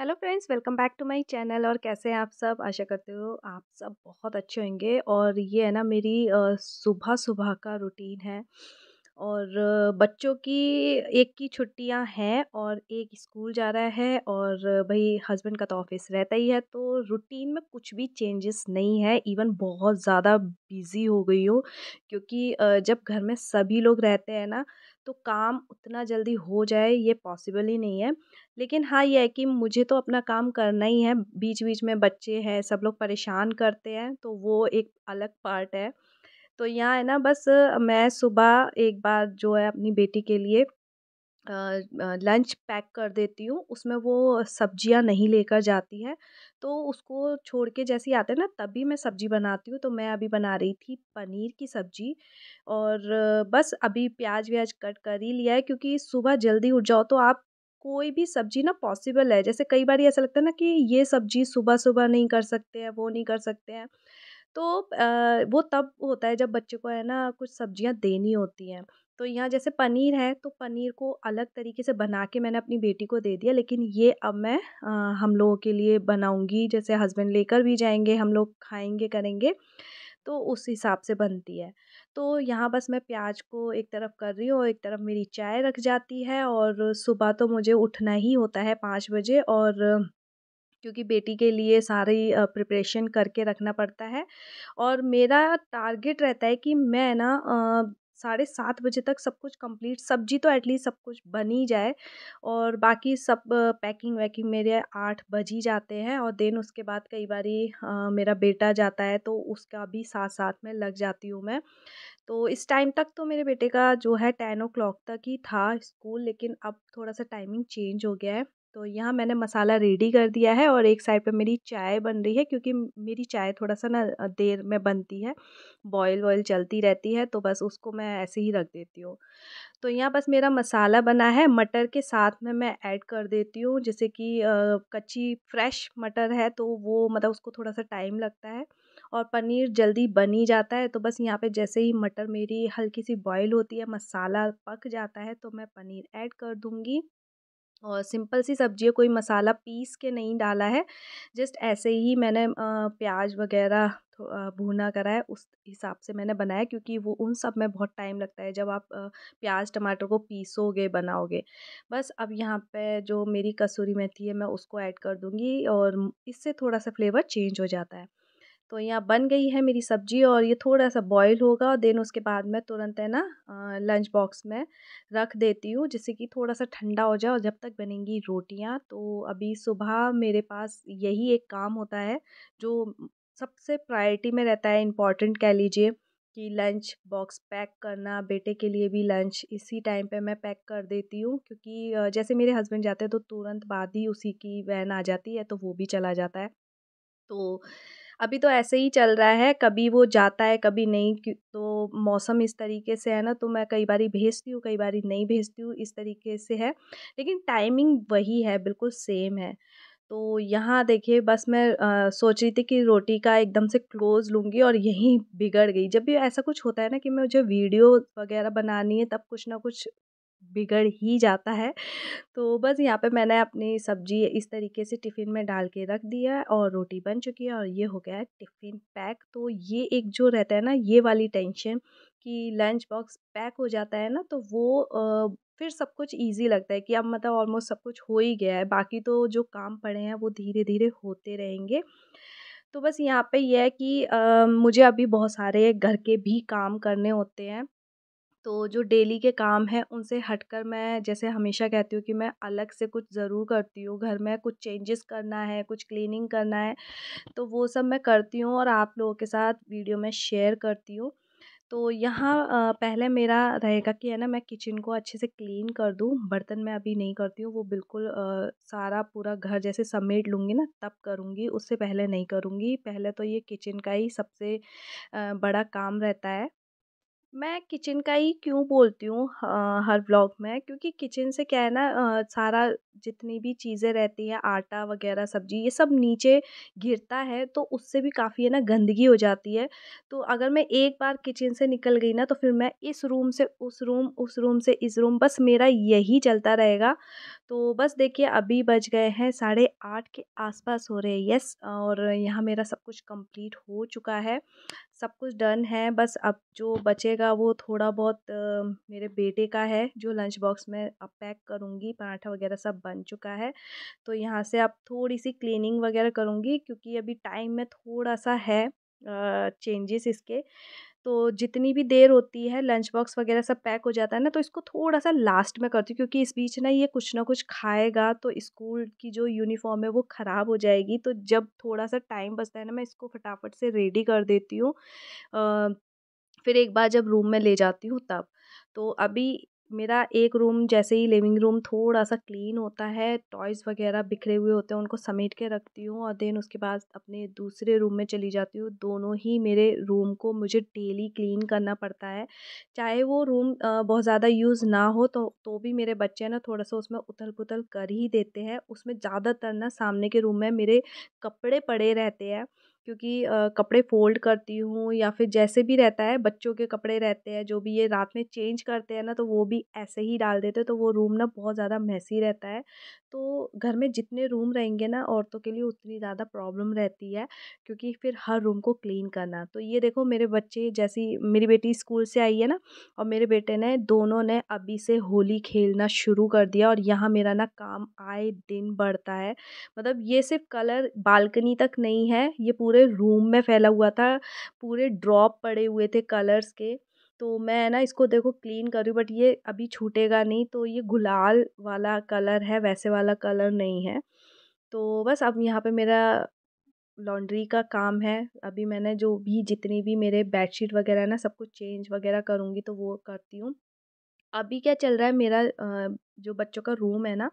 hello friends welcome back to my channel और कैसे हैं आप सब आशा करते हो आप सब बहुत अच्छे होंगे और ये है ना मेरी सुबह सुबह का रूटीन है और बच्चों की एक की छुट्टियाँ हैं और एक स्कूल जा रहा है और भाई हस्बैंड का तो ऑफिस रहता ही है तो रूटीन में कुछ भी चेंजेस नहीं है इवन बहुत ज़्यादा बिज़ी हो गई हूँ क्योंकि जब घर में सभी लोग रहते हैं ना तो काम उतना जल्दी हो जाए ये पॉसिबल ही नहीं है लेकिन हाँ ये है कि मुझे तो अपना काम करना ही है बीच बीच में बच्चे हैं सब लोग परेशान करते हैं तो वो एक अलग पार्ट है तो यहाँ है ना बस मैं सुबह एक बार जो है अपनी बेटी के लिए लंच पैक कर देती हूँ उसमें वो सब्जियाँ नहीं लेकर जाती है तो उसको छोड़ के जैसे आते हैं ना तभी मैं सब्जी बनाती हूँ तो मैं अभी बना रही थी पनीर की सब्जी और बस अभी प्याज व्याज कट कर ही लिया है क्योंकि सुबह जल्दी उठ जाओ तो आप कोई भी सब्जी ना पॉसिबल है जैसे कई बार ऐसा लगता है ना कि ये सब्जी सुबह सुबह नहीं कर सकते हैं वो नहीं कर सकते हैं तो वो तब होता है जब बच्चे को है ना कुछ सब्जियाँ देनी होती हैं तो यहाँ जैसे पनीर है तो पनीर को अलग तरीके से बना के मैंने अपनी बेटी को दे दिया लेकिन ये अब मैं हम लोगों के लिए बनाऊँगी जैसे हस्बैंड लेकर भी जाएंगे हम लोग खाएंगे करेंगे तो उस हिसाब से बनती है तो यहाँ बस मैं प्याज को एक तरफ कर रही हूँ और एक तरफ मेरी चाय रख जाती है और सुबह तो मुझे उठना ही होता है पाँच बजे और क्योंकि बेटी के लिए सारी प्रिपरेशन करके रखना पड़ता है और मेरा टारगेट रहता है कि मैं ना साढ़े सात बजे तक सब कुछ कंप्लीट सब्जी तो एटलीस्ट सब कुछ बन ही जाए और बाकी सब पैकिंग वैकिंग मेरे आठ बज ही जाते हैं और देन उसके बाद कई बार मेरा बेटा जाता है तो उसका भी साथ साथ में लग जाती हूँ मैं तो इस टाइम तक तो मेरे बेटे का जो है टेन ओ क्लॉक तक ही था स्कूल लेकिन अब थोड़ा सा टाइमिंग चेंज हो गया है तो यहाँ मैंने मसाला रेडी कर दिया है और एक साइड पे मेरी चाय बन रही है क्योंकि मेरी चाय थोड़ा सा ना देर में बनती है बॉयल वॉयल चलती रहती है तो बस उसको मैं ऐसे ही रख देती हूँ तो यहाँ बस मेरा मसाला बना है मटर के साथ में मैं ऐड कर देती हूँ जैसे कि कच्ची फ्रेश मटर है तो वो मतलब उसको थोड़ा सा टाइम लगता है और पनीर जल्दी बन ही जाता है तो बस यहाँ पे जैसे ही मटर मेरी हल्की सी बॉईल होती है मसाला पक जाता है तो मैं पनीर ऐड कर दूँगी और सिंपल सी सब्ज़ी है कोई मसाला पीस के नहीं डाला है जस्ट ऐसे ही मैंने प्याज वगैरह भुना करा है उस हिसाब से मैंने बनाया क्योंकि वो उन सब में बहुत टाइम लगता है जब आप प्याज टमाटर को पीसोगे बनाओगे बस अब यहाँ पे जो मेरी कसूरी मेथी है मैं उसको ऐड कर दूँगी और इससे थोड़ा सा फ्लेवर चेंज हो जाता है तो यहाँ बन गई है मेरी सब्ज़ी और ये थोड़ा सा बॉयल होगा देन उसके बाद मैं तुरंत है ना लंच बॉक्स में रख देती हूँ जिससे कि थोड़ा सा ठंडा हो जाए और जब तक बनेंगी रोटियाँ तो अभी सुबह मेरे पास यही एक काम होता है जो सबसे प्रायोरिटी में रहता है इम्पॉर्टेंट कह लीजिए कि लंच बॉक्स पैक करना बेटे के लिए भी लंच इसी टाइम पे मैं पैक कर देती हूँ क्योंकि जैसे मेरे हस्बैंड जाते हैं तो तुरंत बाद ही उसी की वैन आ जाती है तो वो भी चला जाता है तो अभी तो ऐसे ही चल रहा है कभी वो जाता है कभी नहीं तो मौसम इस तरीके से है ना तो मैं कई बार भेजती हूँ कई बार नहीं भेजती हूँ इस तरीके से है लेकिन टाइमिंग वही है बिल्कुल सेम है तो यहाँ देखिए बस मैं आ, सोच रही थी कि रोटी का एकदम से क्लोज़ लूँगी और यहीं बिगड़ गई जब भी ऐसा कुछ होता है ना कि मैं मुझे वीडियो वगैरह बनानी है तब कुछ ना कुछ बिगड़ ही जाता है तो बस यहाँ पे मैंने अपनी सब्जी इस तरीके से टिफ़िन में डाल के रख दिया है और रोटी बन चुकी है और ये हो गया है टिफ़िन पैक तो ये एक जो रहता है ना ये वाली टेंशन कि लंच बॉक्स पैक हो जाता है ना तो वो आ, फिर सब कुछ इजी लगता है कि अब मतलब ऑलमोस्ट सब कुछ हो ही गया है बाकी तो जो काम पड़े हैं वो धीरे धीरे होते रहेंगे तो बस यहाँ पे यह है कि आ, मुझे अभी बहुत सारे घर के भी काम करने होते हैं तो जो डेली के काम हैं उनसे हट कर मैं जैसे हमेशा कहती हूँ कि मैं अलग से कुछ ज़रूर करती हूँ घर में कुछ चेंजेस करना है कुछ क्लीनिंग करना है तो वो सब मैं करती हूँ और आप लोगों के साथ वीडियो में शेयर करती हूँ तो यहाँ पहले मेरा रहेगा कि है ना मैं किचन को अच्छे से क्लीन कर दूँ बर्तन मैं अभी नहीं करती हूँ वो बिल्कुल आ, सारा पूरा घर जैसे समेट लूँगी ना तब करूँगी उससे पहले नहीं करूँगी पहले तो ये किचन का ही सबसे आ, बड़ा काम रहता है मैं किचन का ही क्यों बोलती हूँ हर ब्लॉग में क्योंकि किचन से क्या है ना सारा जितनी भी चीज़ें रहती हैं आटा वगैरह सब्जी ये सब नीचे गिरता है तो उससे भी काफ़ी है ना गंदगी हो जाती है तो अगर मैं एक बार किचन से निकल गई ना तो फिर मैं इस रूम से उस रूम उस रूम से इस रूम बस मेरा यही चलता रहेगा तो बस देखिए अभी बज गए हैं साढ़े आठ के आसपास हो रहे यस और यहाँ मेरा सब कुछ कंप्लीट हो चुका है सब कुछ डन है बस अब जो बचेगा वो थोड़ा बहुत मेरे बेटे का है जो लंच बॉक्स में अब पैक करूँगी पराठा वगैरह सब बन चुका है तो यहाँ से अब थोड़ी सी क्लीनिंग वगैरह करूँगी क्योंकि अभी टाइम में थोड़ा सा है चेंजेस इसके तो जितनी भी देर होती है लंच बॉक्स वगैरह सब पैक हो जाता है ना तो इसको थोड़ा सा लास्ट में करती हूँ क्योंकि इस बीच ना ये कुछ ना कुछ खाएगा तो स्कूल की जो यूनिफॉर्म है वो ख़राब हो जाएगी तो जब थोड़ा सा टाइम बचता है ना मैं इसको फटाफट से रेडी कर देती हूँ फिर एक बार जब रूम में ले जाती हूँ तब तो अभी मेरा एक रूम जैसे ही लिविंग रूम थोड़ा सा क्लीन होता है टॉयज़ वगैरह बिखरे हुए होते हैं उनको समेट के रखती हूँ और देन उसके बाद अपने दूसरे रूम में चली जाती हूँ दोनों ही मेरे रूम को मुझे डेली क्लीन करना पड़ता है चाहे वो रूम बहुत ज़्यादा यूज़ ना हो तो तो भी मेरे बच्चे ना थोड़ा सा उसमें उथल पुथल कर ही देते हैं उसमें ज़्यादातर ना सामने के रूम में मेरे कपड़े पड़े रहते हैं क्योंकि कपड़े फ़ोल्ड करती हूँ या फिर जैसे भी रहता है बच्चों के कपड़े रहते हैं जो भी ये रात में चेंज करते हैं ना तो वो भी ऐसे ही डाल देते हैं तो वो रूम ना बहुत ज़्यादा मैसी रहता है तो घर में जितने रूम रहेंगे ना औरतों के लिए उतनी ज़्यादा प्रॉब्लम रहती है क्योंकि फिर हर रूम को क्लीन करना तो ये देखो मेरे बच्चे जैसी मेरी बेटी स्कूल से आई है ना और मेरे बेटे ने दोनों ने अभी से होली खेलना शुरू कर दिया और यहाँ मेरा ना काम आए दिन बढ़ता है मतलब ये सिर्फ कलर बालकनी तक नहीं है ये पूरा पूरे रूम में फैला हुआ था पूरे ड्रॉप पड़े हुए थे कलर्स के तो मैं ना इसको देखो क्लीन कर रही हूँ बट ये अभी छूटेगा नहीं तो ये गुलाल वाला कलर है वैसे वाला कलर नहीं है तो बस अब यहाँ पे मेरा लॉन्ड्री का काम है अभी मैंने जो भी जितनी भी मेरे बेडशीट वगैरह ना सब कुछ चेंज वगैरह करूँगी तो वो करती हूँ अभी क्या चल रहा है मेरा जो बच्चों का रूम है ना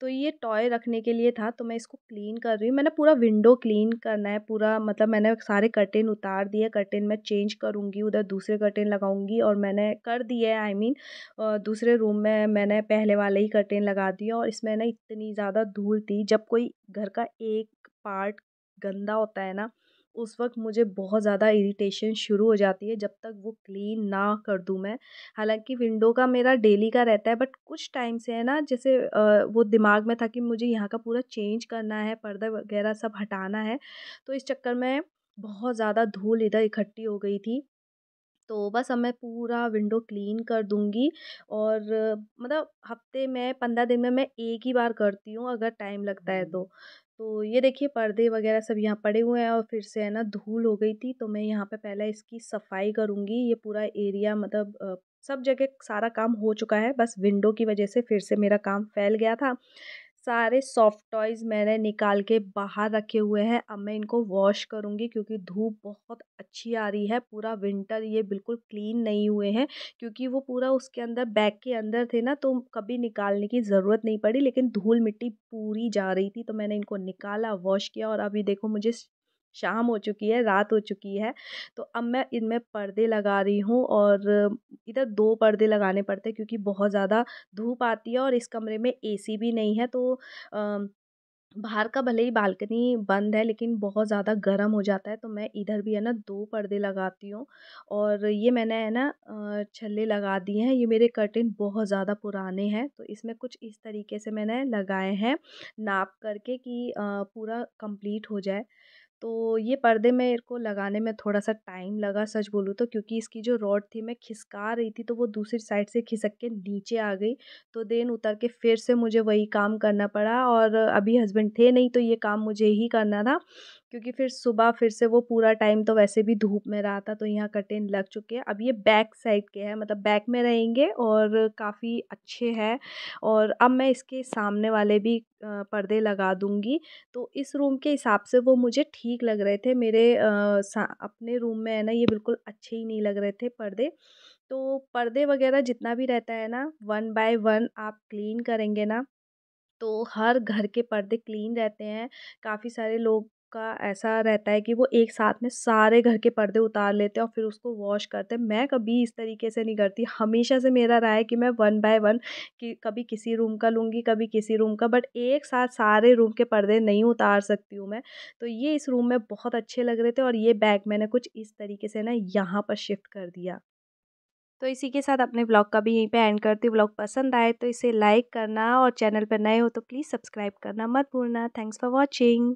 तो ये टॉय रखने के लिए था तो मैं इसको क्लीन कर रही हूँ मैंने पूरा विंडो क्लीन करना है पूरा मतलब मैंने सारे कर्टेन उतार दिए कर्टेन मैं चेंज करूँगी उधर दूसरे कर्टेन लगाऊंगी और मैंने कर दिया है आई मीन दूसरे रूम में मैंने पहले वाले ही कर्टेन लगा दिए और इसमें ना इतनी ज़्यादा धूल थी जब कोई घर का एक पार्ट गंदा होता है ना उस वक्त मुझे बहुत ज़्यादा इरिटेशन शुरू हो जाती है जब तक वो क्लीन ना कर दूँ मैं हालांकि विंडो का मेरा डेली का रहता है बट कुछ टाइम से है ना जैसे वो दिमाग में था कि मुझे यहाँ का पूरा चेंज करना है पर्दा वगैरह सब हटाना है तो इस चक्कर में बहुत ज़्यादा धूल इधर इकट्ठी हो गई थी तो बस अब मैं पूरा विंडो क्लीन कर दूँगी और मतलब हफ्ते में पंद्रह दिन में मैं एक ही बार करती हूँ अगर टाइम लगता है तो तो ये देखिए पर्दे वगैरह सब यहाँ पड़े हुए हैं और फिर से है ना धूल हो गई थी तो मैं यहाँ पे पहले इसकी सफाई करूँगी ये पूरा एरिया मतलब सब जगह सारा काम हो चुका है बस विंडो की वजह से फिर से मेरा काम फैल गया था सारे सॉफ्ट टॉयज़ मैंने निकाल के बाहर रखे हुए हैं अब मैं इनको वॉश करूँगी क्योंकि धूप बहुत अच्छी आ रही है पूरा विंटर ये बिल्कुल क्लीन नहीं हुए हैं क्योंकि वो पूरा उसके अंदर बैग के अंदर थे ना तो कभी निकालने की ज़रूरत नहीं पड़ी लेकिन धूल मिट्टी पूरी जा रही थी तो मैंने इनको निकाला वॉश किया और अभी देखो मुझे शाम हो चुकी है रात हो चुकी है तो अब मैं इनमें पर्दे लगा रही हूँ और इधर दो पर्दे लगाने पड़ते हैं क्योंकि बहुत ज़्यादा धूप आती है और इस कमरे में एसी भी नहीं है तो आ, बाहर का भले ही बालकनी बंद है लेकिन बहुत ज़्यादा गर्म हो जाता है तो मैं इधर भी है ना दो पर्दे लगाती हूँ और ये मैंने है ना छल्ले लगा दिए हैं ये मेरे कर्टन बहुत ज़्यादा पुराने हैं तो इसमें कुछ इस तरीके से मैंने लगाए हैं नाप करके कि पूरा कंप्लीट हो जाए तो ये पर्दे में को लगाने में थोड़ा सा टाइम लगा सच बोलूँ तो क्योंकि इसकी जो रॉड थी मैं खिसका रही थी तो वो दूसरी साइड से खिसक के नीचे आ गई तो देन उतर के फिर से मुझे वही काम करना पड़ा और अभी हस्बैंड थे नहीं तो ये काम मुझे ही करना था क्योंकि फिर सुबह फिर से वो पूरा टाइम तो वैसे भी धूप में रहा था तो यहाँ कटेन लग चुके हैं अब ये बैक साइड के हैं मतलब बैक में रहेंगे और काफ़ी अच्छे हैं और अब मैं इसके सामने वाले भी पर्दे लगा दूँगी तो इस रूम के हिसाब से वो मुझे ठीक ठीक लग रहे थे मेरे अपने रूम में है ना ये बिल्कुल अच्छे ही नहीं लग रहे थे पर्दे तो पर्दे वगैरह जितना भी रहता है ना वन बाय वन आप क्लीन करेंगे ना तो हर घर के पर्दे क्लीन रहते हैं काफ़ी सारे लोग का ऐसा रहता है कि वो एक साथ में सारे घर के पर्दे उतार लेते हैं और फिर उसको वॉश करते हैं मैं कभी इस तरीके से नहीं करती हमेशा से मेरा राय है कि मैं वन बाय वन कि कभी किसी रूम का लूँगी कभी किसी रूम का बट एक साथ सारे रूम के पर्दे नहीं उतार सकती हूँ मैं तो ये इस रूम में बहुत अच्छे लग रहे थे और ये बैग मैंने कुछ इस तरीके से ना यहाँ पर शिफ्ट कर दिया तो इसी के साथ अपने ब्लॉग का भी यहीं पे एंड करती हूँ ब्लॉग पसंद आए तो इसे लाइक करना और चैनल पर नए हो तो प्लीज़ सब्सक्राइब करना मत भूलना थैंक्स फॉर वॉचिंग